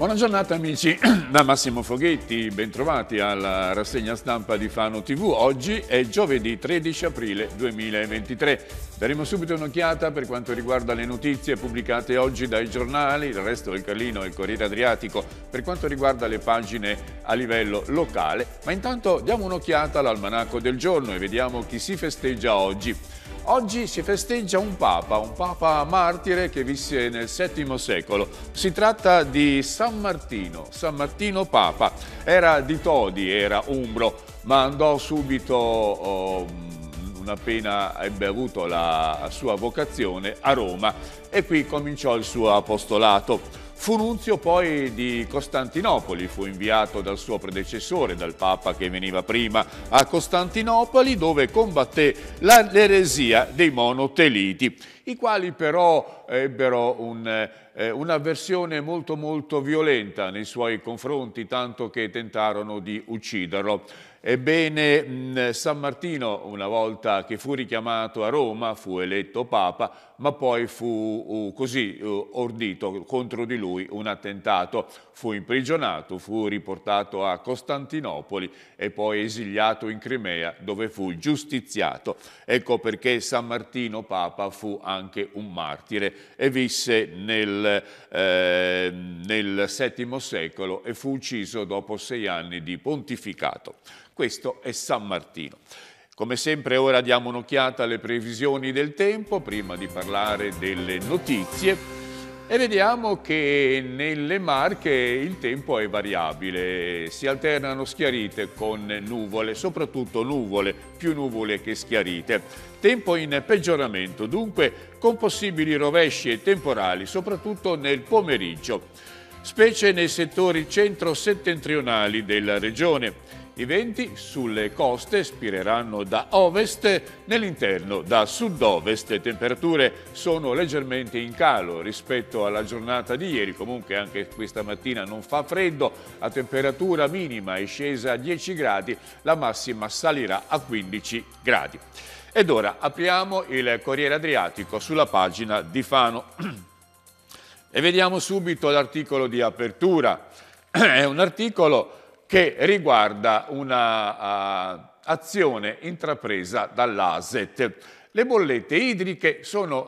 Buona giornata amici da Massimo Foghetti, bentrovati alla rassegna stampa di Fano TV. Oggi è giovedì 13 aprile 2023. Daremo subito un'occhiata per quanto riguarda le notizie pubblicate oggi dai giornali, il resto del Carlino e il Corriere Adriatico, per quanto riguarda le pagine a livello locale. Ma intanto diamo un'occhiata all'almanacco del giorno e vediamo chi si festeggia oggi. Oggi si festeggia un papa, un papa martire che visse nel VII secolo. Si tratta di San Martino, San Martino Papa. Era di Todi, era umbro, ma andò subito, oh, appena ebbe avuto la sua vocazione, a Roma e qui cominciò il suo apostolato. Fu nunzio poi di Costantinopoli, fu inviato dal suo predecessore, dal Papa che veniva prima a Costantinopoli, dove combatté l'eresia dei monoteliti, i quali però ebbero un, eh, un'avversione molto molto violenta nei suoi confronti, tanto che tentarono di ucciderlo. Ebbene, San Martino, una volta che fu richiamato a Roma, fu eletto Papa, ma poi fu uh, così uh, ordito contro di lui un attentato. Fu imprigionato, fu riportato a Costantinopoli e poi esiliato in Crimea dove fu giustiziato. Ecco perché San Martino Papa fu anche un martire e visse nel, eh, nel VII secolo e fu ucciso dopo sei anni di pontificato. Questo è San Martino. Come sempre ora diamo un'occhiata alle previsioni del tempo prima di parlare delle notizie e vediamo che nelle Marche il tempo è variabile, si alternano schiarite con nuvole, soprattutto nuvole, più nuvole che schiarite. Tempo in peggioramento, dunque con possibili rovesci e temporali, soprattutto nel pomeriggio, specie nei settori centro-settentrionali della regione. I venti sulle coste spireranno da ovest, nell'interno da sud-ovest. Le temperature sono leggermente in calo rispetto alla giornata di ieri, comunque anche questa mattina non fa freddo, la temperatura minima è scesa a 10 gradi, la massima salirà a 15 gradi. Ed ora apriamo il Corriere Adriatico sulla pagina di Fano e vediamo subito l'articolo di apertura. È un articolo che riguarda un'azione eh, uh, intrapresa dall'ASET. Le bollette idriche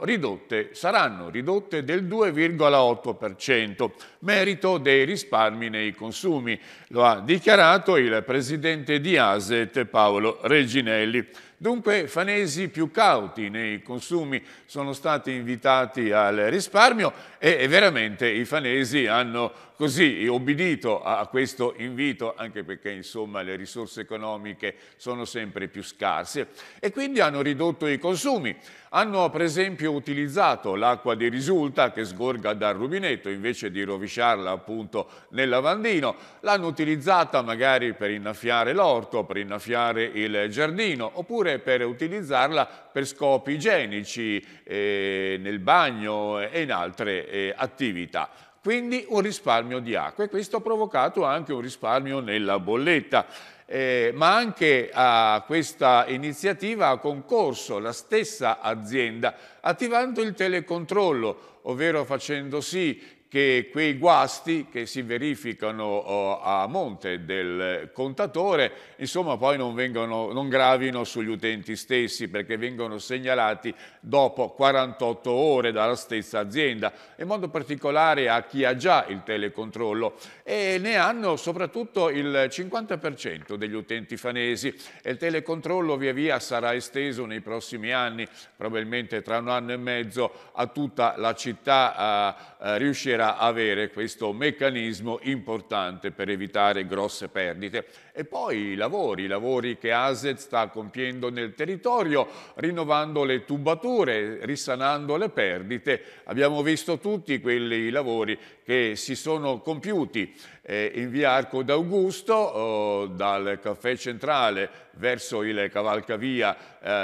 ridotte, saranno ridotte del 2,8%, merito dei risparmi nei consumi. Lo ha dichiarato il presidente di ASET Paolo Reginelli. Dunque fanesi più cauti nei consumi sono stati invitati al risparmio e veramente i fanesi hanno così obbedito a questo invito, anche perché insomma le risorse economiche sono sempre più scarse e quindi hanno ridotto i consumi. Hanno per esempio utilizzato l'acqua di risulta che sgorga dal rubinetto invece di rovesciarla appunto nel lavandino, l'hanno utilizzata magari per innaffiare l'orto, per innaffiare il giardino oppure per utilizzarla per scopi igienici eh, nel bagno e in altre eh, attività quindi un risparmio di acqua e questo ha provocato anche un risparmio nella bolletta. Eh, ma anche a ah, questa iniziativa ha concorso la stessa azienda attivando il telecontrollo, ovvero facendo sì che quei guasti che si verificano oh, a monte del contatore insomma poi non, vengono, non gravino sugli utenti stessi perché vengono segnalati dopo 48 ore dalla stessa azienda in modo particolare a chi ha già il telecontrollo e ne hanno soprattutto il 50% degli utenti fanesi e il telecontrollo via via sarà esteso nei prossimi anni probabilmente tra un anno e mezzo a tutta la città eh, eh riuscirà era avere questo meccanismo importante per evitare grosse perdite. E poi i lavori, i lavori che ASET sta compiendo nel territorio, rinnovando le tubature, risanando le perdite. Abbiamo visto tutti quei lavori che si sono compiuti eh, in via Arco d'Augusto, oh, dal caffè centrale verso il cavalcavia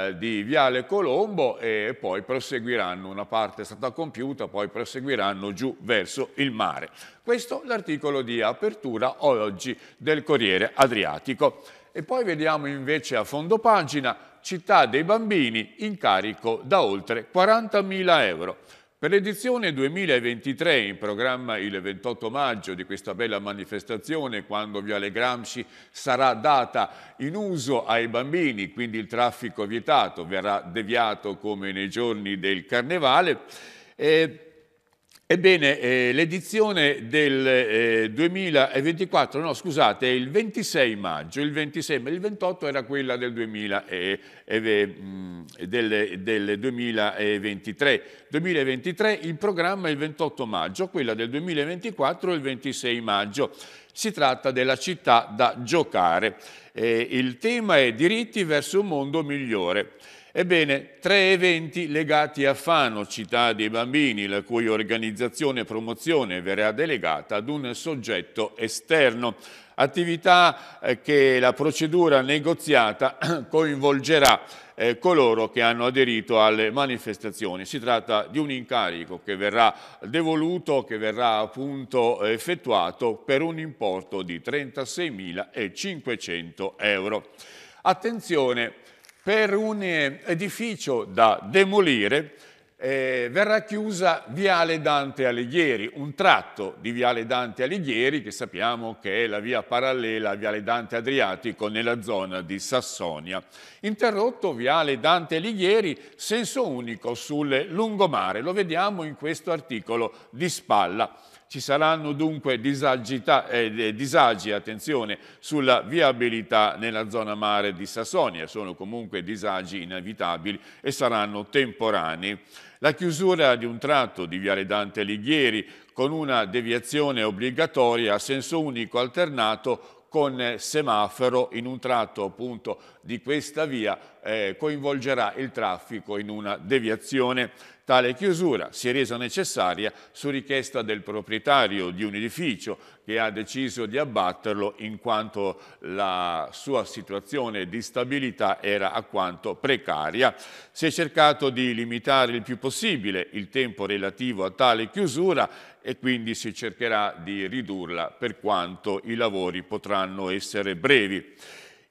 eh, di Viale Colombo e poi proseguiranno, una parte è stata compiuta, poi proseguiranno giù verso il mare. Questo l'articolo di apertura oggi del Corriere Adriatico. E poi vediamo invece a fondo pagina Città dei bambini in carico da oltre 40.000 euro. Per l'edizione 2023, in programma il 28 maggio di questa bella manifestazione, quando Viale Gramsci sarà data in uso ai bambini, quindi il traffico vietato verrà deviato come nei giorni del Carnevale, eh, Ebbene, eh, l'edizione del eh, 2024, no scusate, è il 26 maggio, il 26, ma il 28 era quella del, 2000 e, e, mm, del, del 2023. 2023 il programma è il 28 maggio, quella del 2024 il 26 maggio. Si tratta della città da giocare. Eh, il tema è diritti verso un mondo migliore. Ebbene, tre eventi legati a Fano, città dei bambini, la cui organizzazione e promozione verrà delegata ad un soggetto esterno. Attività eh, che la procedura negoziata coinvolgerà eh, coloro che hanno aderito alle manifestazioni. Si tratta di un incarico che verrà devoluto, che verrà appunto eh, effettuato per un importo di 36.500 euro. Attenzione per un eh, edificio da demolire eh, verrà chiusa Viale Dante Alighieri, un tratto di Viale Dante Alighieri che sappiamo che è la via parallela a Viale Dante Adriatico nella zona di Sassonia. Interrotto Viale Dante Alighieri, senso unico sul lungomare, lo vediamo in questo articolo di spalla. Ci saranno dunque disagita, eh, disagi attenzione, sulla viabilità nella zona mare di Sassonia, sono comunque disagi inevitabili e saranno temporanei. La chiusura di un tratto di Viale Dante Alighieri con una deviazione obbligatoria a senso unico alternato con eh, semaforo in un tratto appunto di questa via eh, coinvolgerà il traffico in una deviazione. Tale chiusura si è resa necessaria su richiesta del proprietario di un edificio che ha deciso di abbatterlo in quanto la sua situazione di stabilità era alquanto precaria. Si è cercato di limitare il più possibile il tempo relativo a tale chiusura e quindi si cercherà di ridurla per quanto i lavori potranno essere brevi.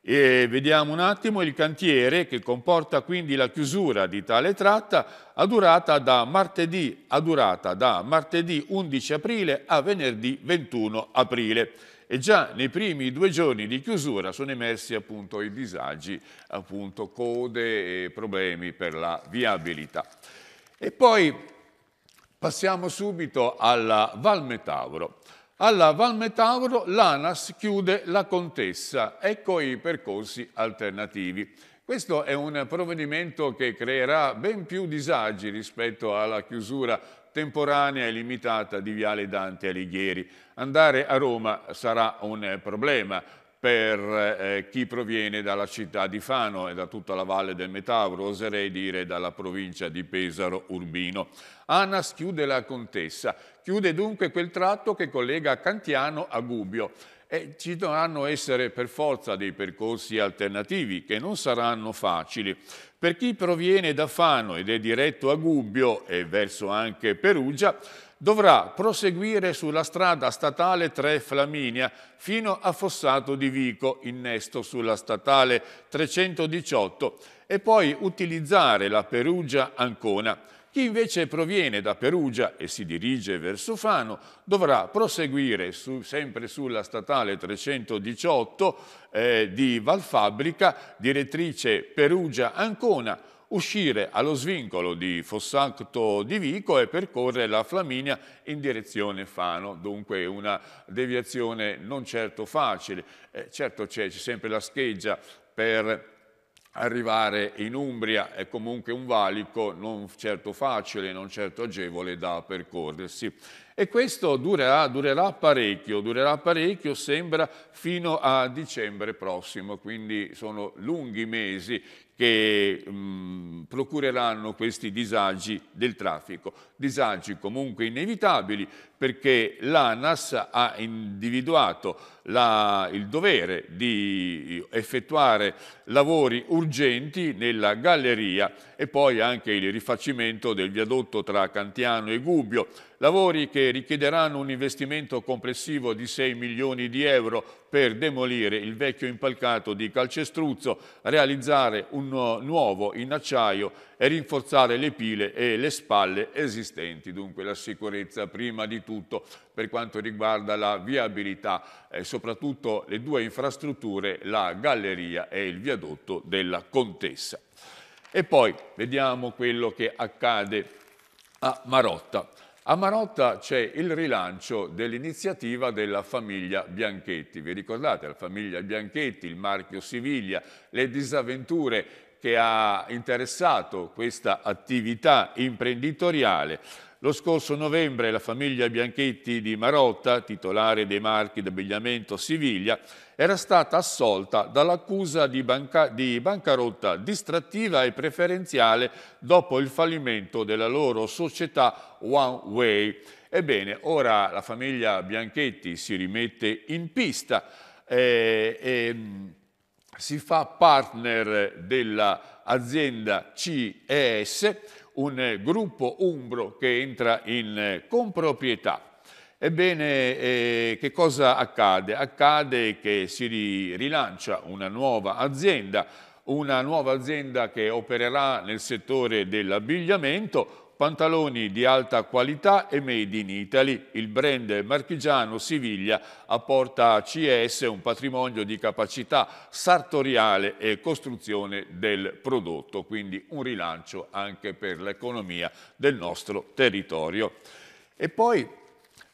E vediamo un attimo il cantiere che comporta quindi la chiusura di tale tratta a durata da martedì, a durata da martedì 11 aprile a venerdì 21 aprile e già nei primi due giorni di chiusura sono emersi appunto i disagi, appunto code e problemi per la viabilità. E poi passiamo subito alla Valmetauro. Alla Valmetauro l'ANAS chiude la contessa, ecco i percorsi alternativi. Questo è un provvedimento che creerà ben più disagi rispetto alla chiusura temporanea e limitata di Viale Dante Alighieri. Andare a Roma sarà un problema, per eh, chi proviene dalla città di Fano e da tutta la valle del Metauro, oserei dire dalla provincia di Pesaro Urbino. Anas chiude la contessa, chiude dunque quel tratto che collega Cantiano a Gubbio e ci dovranno essere per forza dei percorsi alternativi che non saranno facili. Per chi proviene da Fano ed è diretto a Gubbio e verso anche Perugia, dovrà proseguire sulla strada statale 3 Flaminia fino a Fossato di Vico, innesto sulla statale 318, e poi utilizzare la Perugia-Ancona. Chi invece proviene da Perugia e si dirige verso Fano dovrà proseguire su, sempre sulla statale 318 eh, di Valfabbrica, direttrice Perugia-Ancona, uscire allo svincolo di Fossato di Vico e percorrere la Flaminia in direzione Fano, dunque una deviazione non certo facile. Eh, certo c'è sempre la scheggia per arrivare in Umbria è comunque un valico non certo facile, non certo agevole da percorrersi. E questo durerà, durerà, parecchio, durerà parecchio, sembra fino a dicembre prossimo, quindi sono lunghi mesi che mh, procureranno questi disagi del traffico. Disagi comunque inevitabili perché l'ANAS ha individuato la, il dovere di effettuare lavori urgenti nella galleria e poi anche il rifacimento del viadotto tra Cantiano e Gubbio lavori che richiederanno un investimento complessivo di 6 milioni di euro per demolire il vecchio impalcato di Calcestruzzo, realizzare un nuovo in acciaio e rinforzare le pile e le spalle esistenti. Dunque la sicurezza prima di tutto per quanto riguarda la viabilità e soprattutto le due infrastrutture, la galleria e il viadotto della Contessa. E poi vediamo quello che accade a Marotta. A Marotta c'è il rilancio dell'iniziativa della famiglia Bianchetti. Vi ricordate la famiglia Bianchetti, il marchio Siviglia, le disavventure che ha interessato questa attività imprenditoriale? Lo scorso novembre la famiglia Bianchetti di Marotta, titolare dei marchi d'abbigliamento Siviglia, era stata assolta dall'accusa di, banca di, bancarotta distrattiva e preferenziale dopo il fallimento della loro società One Way. Ebbene, ora la famiglia Bianchetti si rimette in pista e, eh, e ehm, si fa partner dell'azienda CES, un eh, gruppo umbro che entra in eh, comproprietà. Ebbene, eh, che cosa accade? Accade che si rilancia una nuova azienda, una nuova azienda che opererà nel settore dell'abbigliamento, Pantaloni di alta qualità e made in Italy, il brand marchigiano Siviglia apporta a CS un patrimonio di capacità sartoriale e costruzione del prodotto, quindi un rilancio anche per l'economia del nostro territorio. E poi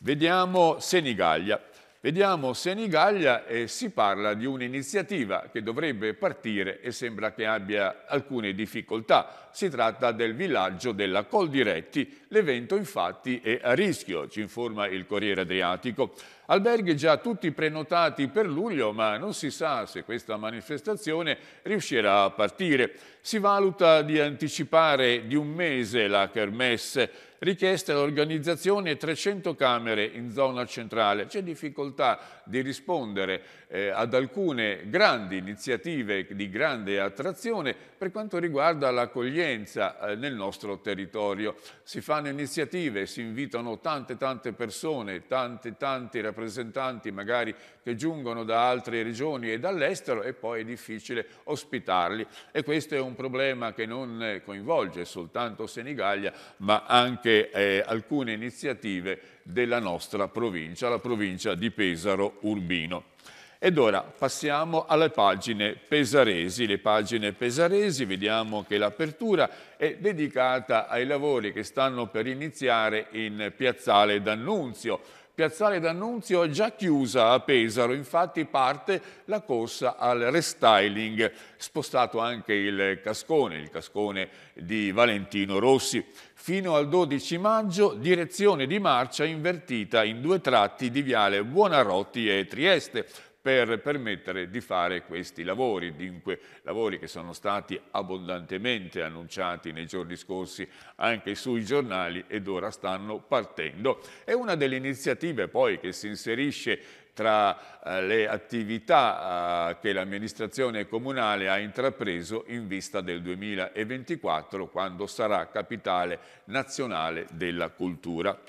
vediamo Senigallia. Vediamo Senigallia e si parla di un'iniziativa che dovrebbe partire e sembra che abbia alcune difficoltà. Si tratta del villaggio della Coldiretti. L'evento infatti è a rischio, ci informa il Corriere Adriatico. Alberghi già tutti prenotati per luglio, ma non si sa se questa manifestazione riuscirà a partire. Si valuta di anticipare di un mese la kermesse richieste all'organizzazione 300 camere in zona centrale. C'è difficoltà di rispondere eh, ad alcune grandi iniziative di grande attrazione per quanto riguarda l'accoglienza eh, nel nostro territorio. Si fanno iniziative, si invitano tante tante persone, tanti tanti rappresentanti magari che giungono da altre regioni e dall'estero e poi è difficile ospitarli e questo è un problema che non coinvolge soltanto Senigallia ma anche eh, alcune iniziative della nostra provincia, la provincia di Pesaro Urbino. Ed ora passiamo alle pagine pesaresi. Le pagine pesaresi, vediamo che l'apertura è dedicata ai lavori che stanno per iniziare in Piazzale D'Annunzio. Piazzale D'Annunzio è già chiusa a Pesaro, infatti parte la corsa al restyling, spostato anche il cascone, il cascone di Valentino Rossi. Fino al 12 maggio direzione di marcia invertita in due tratti di Viale Buonarroti e Trieste per permettere di fare questi lavori, dunque lavori che sono stati abbondantemente annunciati nei giorni scorsi anche sui giornali ed ora stanno partendo. È una delle iniziative poi che si inserisce tra eh, le attività eh, che l'amministrazione comunale ha intrapreso in vista del 2024 quando sarà capitale nazionale della cultura.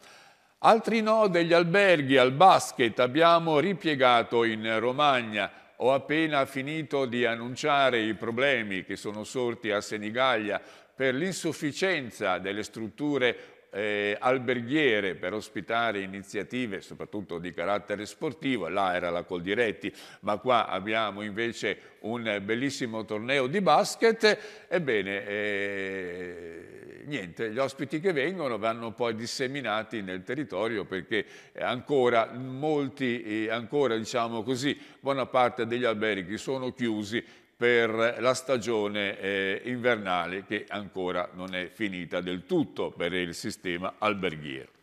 Altri no degli alberghi al basket abbiamo ripiegato in Romagna. Ho appena finito di annunciare i problemi che sono sorti a Senigallia per l'insufficienza delle strutture eh, alberghiere per ospitare iniziative soprattutto di carattere sportivo, là era la Coldiretti, ma qua abbiamo invece un bellissimo torneo di basket, ebbene eh, niente, gli ospiti che vengono vanno poi disseminati nel territorio perché ancora molti, eh, ancora diciamo così, buona parte degli alberghi sono chiusi per la stagione eh, invernale che ancora non è finita del tutto per il sistema alberghiero.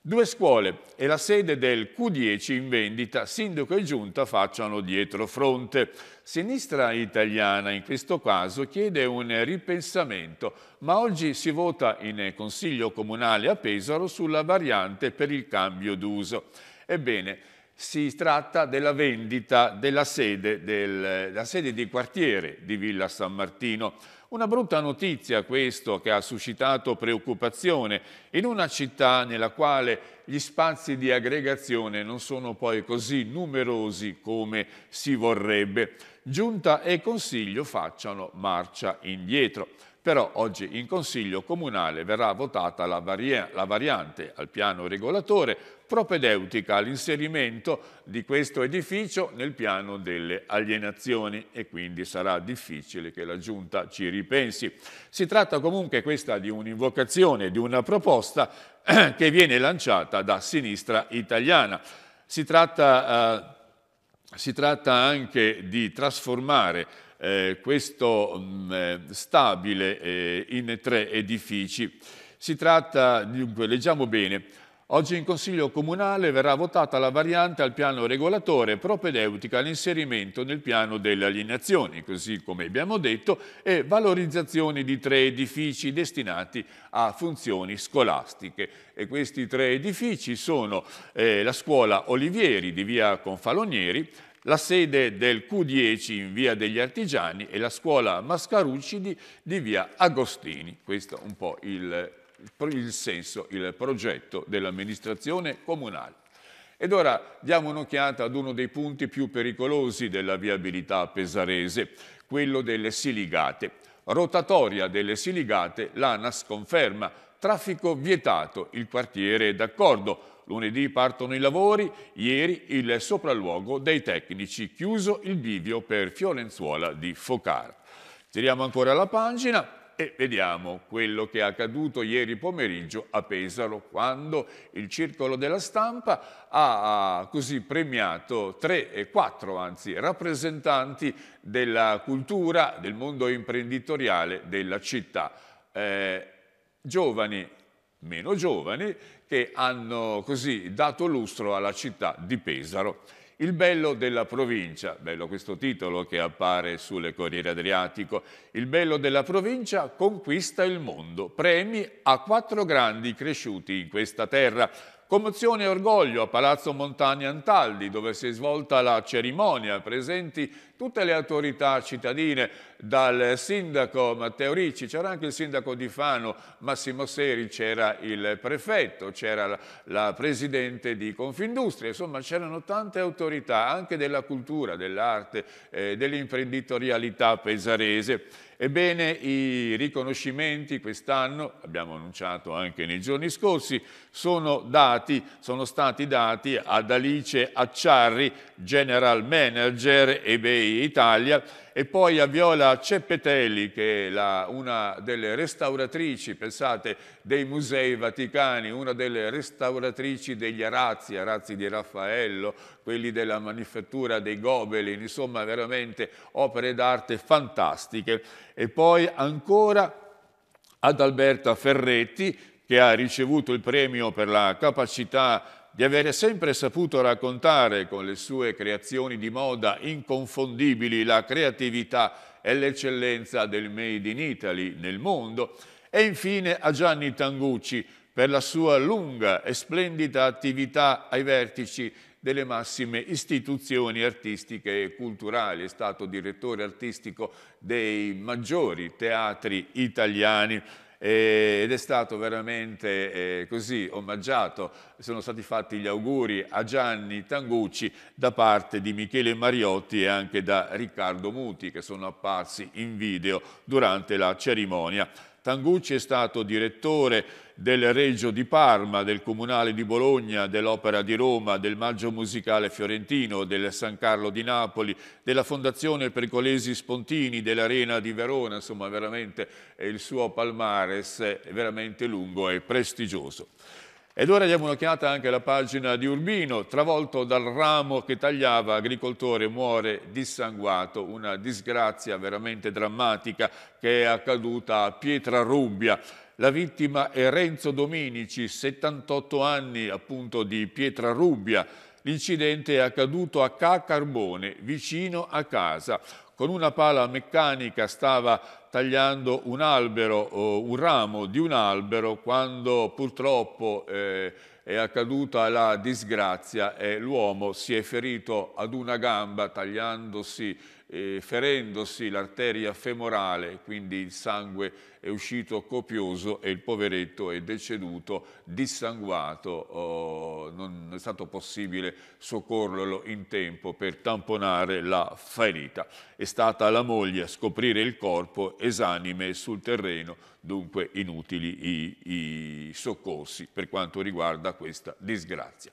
Due scuole e la sede del Q10 in vendita, sindaco e giunta facciano dietro fronte. Sinistra italiana in questo caso chiede un ripensamento, ma oggi si vota in Consiglio Comunale a Pesaro sulla variante per il cambio d'uso. Ebbene, si tratta della vendita della sede, del, della sede di quartiere di Villa San Martino. Una brutta notizia questo che ha suscitato preoccupazione in una città nella quale gli spazi di aggregazione non sono poi così numerosi come si vorrebbe. Giunta e Consiglio facciano marcia indietro. Però oggi in Consiglio Comunale verrà votata la, varia la variante al piano regolatore propedeutica all'inserimento di questo edificio nel piano delle alienazioni e quindi sarà difficile che la Giunta ci ripensi. Si tratta comunque questa di un'invocazione, di una proposta eh, che viene lanciata da sinistra italiana. Si tratta, eh, si tratta anche di trasformare eh, questo mh, mm, eh, stabile eh, in tre edifici. Si tratta, dunque, leggiamo bene, Oggi in Consiglio Comunale verrà votata la variante al piano regolatore propedeutica all'inserimento nel piano delle alienazioni, così come abbiamo detto, e valorizzazione di tre edifici destinati a funzioni scolastiche. E questi tre edifici sono eh, la scuola Olivieri di via Confalonieri, la sede del Q10 in via degli Artigiani e la scuola Mascarucci di via Agostini. Questo è un po' il il senso, il progetto dell'amministrazione comunale. Ed ora diamo un'occhiata ad uno dei punti più pericolosi della viabilità pesarese, quello delle siligate. Rotatoria delle siligate, l'ANAS conferma, traffico vietato, il quartiere è d'accordo. Lunedì partono i lavori, ieri il sopralluogo dei tecnici, chiuso il bivio per Fiorenzuola di Focar. Tiriamo ancora la pagina, e vediamo quello che è accaduto ieri pomeriggio a Pesaro quando il circolo della stampa ha così premiato tre e quattro anzi rappresentanti della cultura, del mondo imprenditoriale della città. Eh, giovani, meno giovani, che hanno così dato lustro alla città di Pesaro. Il bello della provincia, bello questo titolo che appare sulle Corriere Adriatico, il bello della provincia conquista il mondo, premi a quattro grandi cresciuti in questa terra. Commozione e orgoglio a Palazzo Montani Antaldi, dove si è svolta la cerimonia, presenti tutte le autorità cittadine, dal sindaco Matteo Ricci, c'era anche il sindaco di Fano, Massimo Seri, c'era il prefetto, c'era la presidente di Confindustria, insomma c'erano tante autorità anche della cultura, dell'arte, eh, dell'imprenditorialità pesarese. Ebbene, i riconoscimenti quest'anno, abbiamo annunciato anche nei giorni scorsi, sono, dati, sono stati dati ad Alice Acciarri, General Manager eBay Italia e poi a Viola Ceppetelli che è la, una delle restauratrici, pensate, dei musei vaticani, una delle restauratrici degli arazzi, arazzi di Raffaello, quelli della manifattura dei Gobelin, insomma veramente opere d'arte fantastiche. E poi ancora ad Alberta Ferretti che ha ricevuto il premio per la capacità di avere sempre saputo raccontare con le sue creazioni di moda inconfondibili la creatività e l'eccellenza del Made in Italy nel mondo e infine a Gianni Tangucci per la sua lunga e splendida attività ai vertici delle massime istituzioni artistiche e culturali. È stato direttore artistico dei maggiori teatri italiani ed è stato veramente eh, così omaggiato, sono stati fatti gli auguri a Gianni Tangucci da parte di Michele Mariotti e anche da Riccardo Muti che sono apparsi in video durante la cerimonia. Tangucci è stato direttore del Reggio di Parma, del Comunale di Bologna, dell'Opera di Roma, del Maggio Musicale Fiorentino, del San Carlo di Napoli, della Fondazione Percolesi Spontini, dell'Arena di Verona, insomma veramente eh, il suo palmares è veramente lungo e prestigioso. Ed ora diamo un'occhiata anche alla pagina di Urbino, travolto dal ramo che tagliava, agricoltore muore dissanguato, una disgrazia veramente drammatica che è accaduta a Pietrarubbia. La vittima è Renzo Dominici, 78 anni appunto di Pietrarubbia. L'incidente è accaduto a Ca Carbone, vicino a casa. Con una pala meccanica stava tagliando un albero o un ramo di un albero quando purtroppo eh, è accaduta la disgrazia e l'uomo si è ferito ad una gamba tagliandosi eh, ferendosi l'arteria femorale, quindi il sangue è uscito copioso e il poveretto è deceduto dissanguato, oh, non è stato possibile soccorrerlo in tempo per tamponare la ferita. È stata la moglie a scoprire il corpo esanime sul terreno, dunque inutili i, i soccorsi per quanto riguarda questa disgrazia.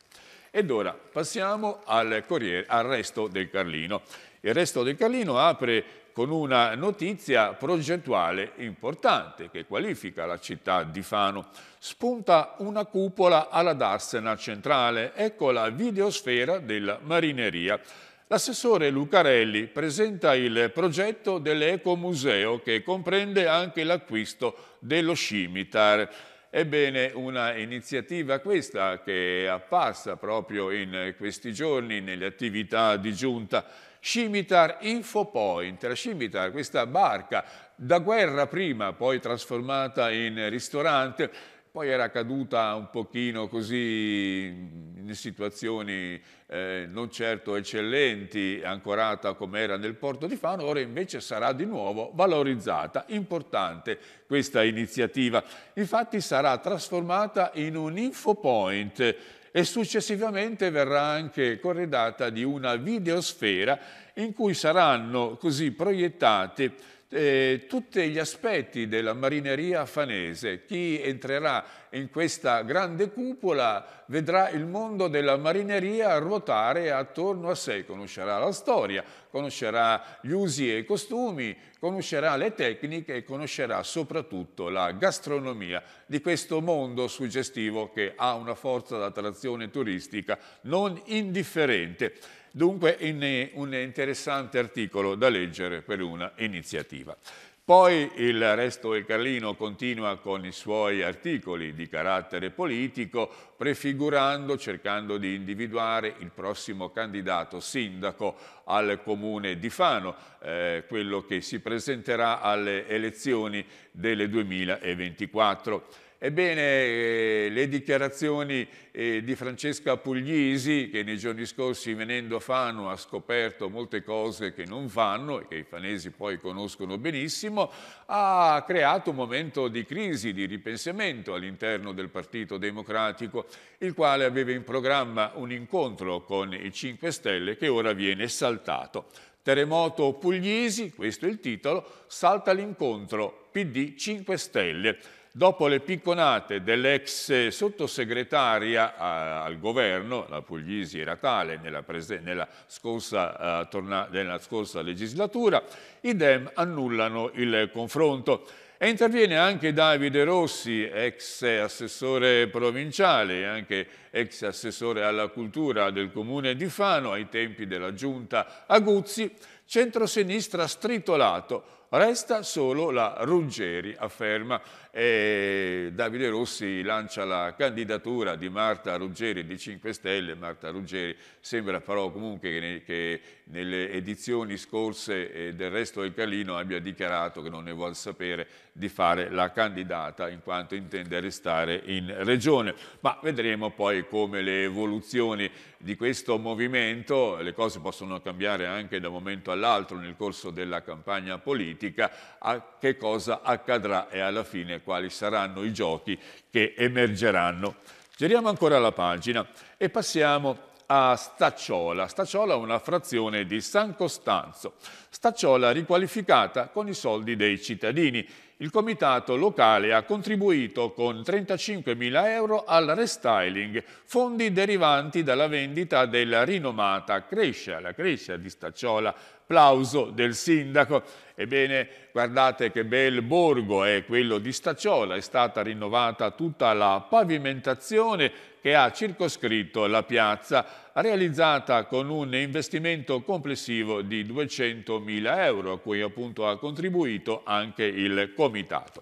Ed ora passiamo al, corriere, al resto del Carlino. Il resto del Carlino apre con una notizia progettuale importante che qualifica la città di Fano. Spunta una cupola alla Darsena centrale, ecco la videosfera della marineria. L'assessore Lucarelli presenta il progetto dell'ecomuseo che comprende anche l'acquisto dello scimitar. Ebbene, una iniziativa questa che è apparsa proprio in questi giorni nelle attività di giunta Scimitar Infopoint, la Scimitar, questa barca da guerra prima, poi trasformata in ristorante, poi era caduta un pochino così in situazioni eh, non certo eccellenti, ancorata come era nel porto di Fano, ora invece sarà di nuovo valorizzata. Importante questa iniziativa. Infatti sarà trasformata in un infopoint e successivamente verrà anche corredata di una videosfera in cui saranno così proiettate eh, tutti gli aspetti della marineria fanese. Chi entrerà in questa grande cupola vedrà il mondo della marineria ruotare attorno a sé, conoscerà la storia, conoscerà gli usi e i costumi, conoscerà le tecniche e conoscerà soprattutto la gastronomia di questo mondo suggestivo che ha una forza d'attrazione turistica non indifferente. Dunque in, eh, un interessante articolo da leggere per una iniziativa. Poi il Resto del Carlino continua con i suoi articoli di carattere politico, prefigurando, cercando di individuare il prossimo candidato sindaco al comune di Fano, eh, quello che si presenterà alle elezioni del 2024. Ebbene, eh, le dichiarazioni eh, di Francesca Puglisi, che nei giorni scorsi venendo a Fano ha scoperto molte cose che non fanno e che i fanesi poi conoscono benissimo, ha creato un momento di crisi, di ripensamento all'interno del Partito Democratico, il quale aveva in programma un incontro con i 5 Stelle che ora viene saltato. Terremoto Puglisi, questo è il titolo, salta l'incontro PD 5 Stelle dopo le picconate dell'ex sottosegretaria a, eh, al governo, la Puglisi era tale nella, nella, scorsa, uh, torna, nella scorsa legislatura, i Dem annullano il confronto. E interviene anche Davide Rossi, ex assessore provinciale e anche ex assessore alla cultura del comune di Fano ai tempi della giunta Aguzzi, centrosinistra stritolato, Resta solo la Ruggeri, afferma, e Davide Rossi lancia la candidatura di Marta Ruggeri di 5 Stelle. Marta Ruggeri sembra però comunque che, ne, che nelle edizioni scorse eh, del resto del Calino abbia dichiarato che non ne vuole sapere di fare la candidata in quanto intende restare in regione. Ma vedremo poi come le evoluzioni di questo movimento, le cose possono cambiare anche da un momento all'altro nel corso della campagna politica, a che cosa accadrà e alla fine quali saranno i giochi che emergeranno. Giriamo ancora la pagina e passiamo a Stacciola. Stacciola è una frazione di San Costanzo. Stacciola riqualificata con i soldi dei cittadini il comitato locale ha contribuito con 35.000 euro al restyling, fondi derivanti dalla vendita della rinomata Crescia, la Crescia di Stacciola, plauso del sindaco. Ebbene, guardate che bel borgo è quello di Stacciola, è stata rinnovata tutta la pavimentazione che ha circoscritto la piazza realizzata con un investimento complessivo di 200.000 euro, a cui appunto ha contribuito anche il Comitato.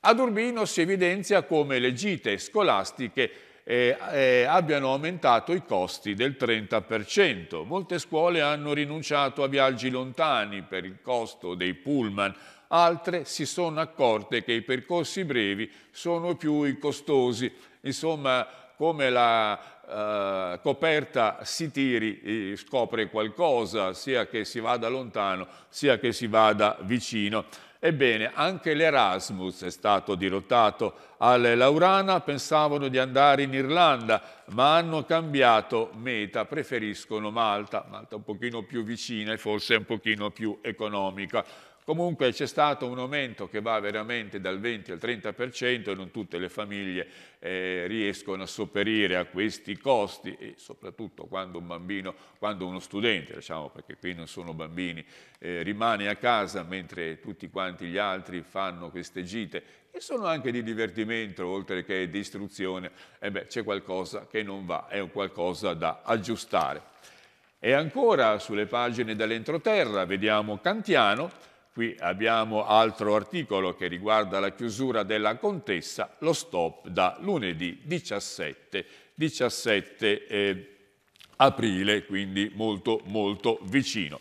Ad Urbino si evidenzia come le gite scolastiche eh, eh, abbiano aumentato i costi del 30%. Molte scuole hanno rinunciato a viaggi lontani per il costo dei pullman, altre si sono accorte che i percorsi brevi sono più costosi. Insomma, come la eh, coperta si tiri scopre qualcosa, sia che si vada lontano, sia che si vada vicino. Ebbene, anche l'Erasmus è stato dirottato alle Laurana, pensavano di andare in Irlanda, ma hanno cambiato meta, preferiscono Malta, Malta un pochino più vicina e forse un pochino più economica. Comunque c'è stato un aumento che va veramente dal 20 al 30% e non tutte le famiglie eh, riescono a sopperire a questi costi e soprattutto quando un bambino, quando uno studente, diciamo perché qui non sono bambini, eh, rimane a casa mentre tutti quanti gli altri fanno queste gite che sono anche di divertimento oltre che di istruzione, e eh beh, c'è qualcosa che non va, è qualcosa da aggiustare. E ancora sulle pagine dall'entroterra vediamo Cantiano Qui abbiamo altro articolo che riguarda la chiusura della contessa, lo stop da lunedì 17, 17 eh, aprile, quindi molto molto vicino.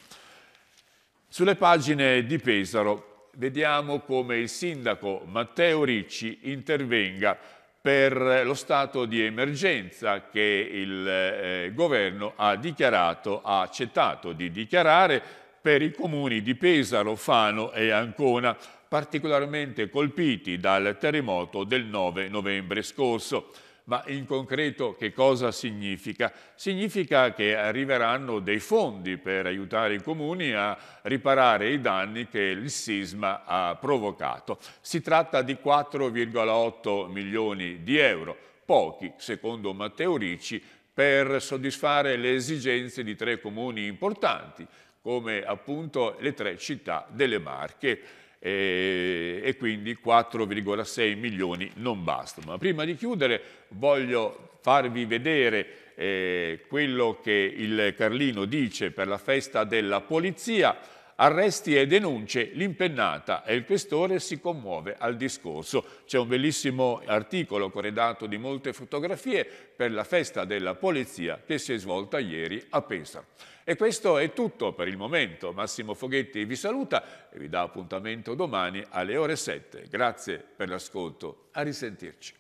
Sulle pagine di Pesaro vediamo come il sindaco Matteo Ricci intervenga per lo stato di emergenza che il eh, governo ha dichiarato, ha accettato di dichiarare per i comuni di Pesaro, Fano e Ancona, particolarmente colpiti dal terremoto del 9 novembre scorso. Ma in concreto che cosa significa? Significa che arriveranno dei fondi per aiutare i comuni a riparare i danni che il sisma ha provocato. Si tratta di 4,8 milioni di euro, pochi, secondo Matteo Ricci, per soddisfare le esigenze di tre comuni importanti, come appunto le tre città delle Marche e quindi 4,6 milioni non bastano. Ma prima di chiudere voglio farvi vedere eh, quello che il Carlino dice per la festa della polizia arresti e denunce, l'impennata e il questore si commuove al discorso. C'è un bellissimo articolo corredato di molte fotografie per la festa della polizia che si è svolta ieri a Pesaro. E questo è tutto per il momento. Massimo Foghetti vi saluta e vi dà appuntamento domani alle ore 7. Grazie per l'ascolto. A risentirci.